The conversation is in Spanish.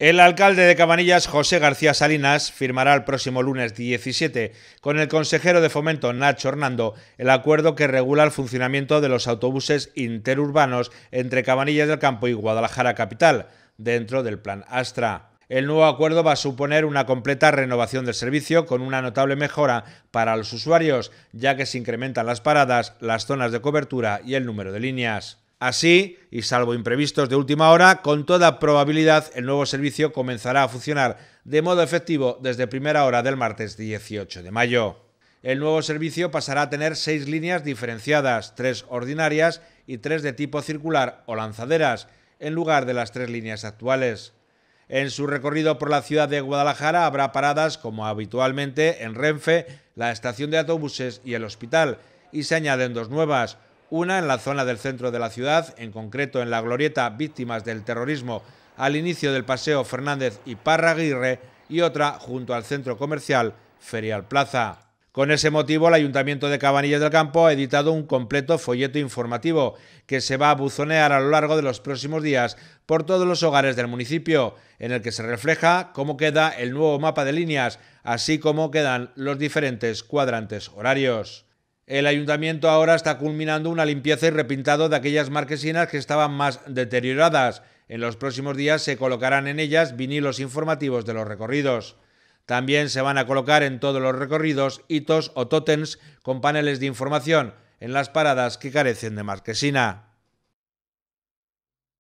El alcalde de Cabanillas, José García Salinas, firmará el próximo lunes 17 con el consejero de fomento Nacho Hernando el acuerdo que regula el funcionamiento de los autobuses interurbanos entre Cabanillas del Campo y Guadalajara Capital, dentro del Plan Astra. El nuevo acuerdo va a suponer una completa renovación del servicio con una notable mejora para los usuarios, ya que se incrementan las paradas, las zonas de cobertura y el número de líneas. Así, y salvo imprevistos de última hora, con toda probabilidad el nuevo servicio comenzará a funcionar de modo efectivo desde primera hora del martes 18 de mayo. El nuevo servicio pasará a tener seis líneas diferenciadas, tres ordinarias y tres de tipo circular o lanzaderas, en lugar de las tres líneas actuales. En su recorrido por la ciudad de Guadalajara habrá paradas, como habitualmente, en Renfe, la estación de autobuses y el hospital, y se añaden dos nuevas, una en la zona del centro de la ciudad, en concreto en la glorieta Víctimas del Terrorismo al inicio del paseo Fernández y Parraguirre y otra junto al centro comercial Ferial Plaza. Con ese motivo, el Ayuntamiento de Cabanillas del Campo ha editado un completo folleto informativo que se va a buzonear a lo largo de los próximos días por todos los hogares del municipio, en el que se refleja cómo queda el nuevo mapa de líneas, así como quedan los diferentes cuadrantes horarios el ayuntamiento ahora está culminando una limpieza y repintado de aquellas marquesinas que estaban más deterioradas. En los próximos días se colocarán en ellas vinilos informativos de los recorridos. También se van a colocar en todos los recorridos hitos o tótems con paneles de información en las paradas que carecen de marquesina.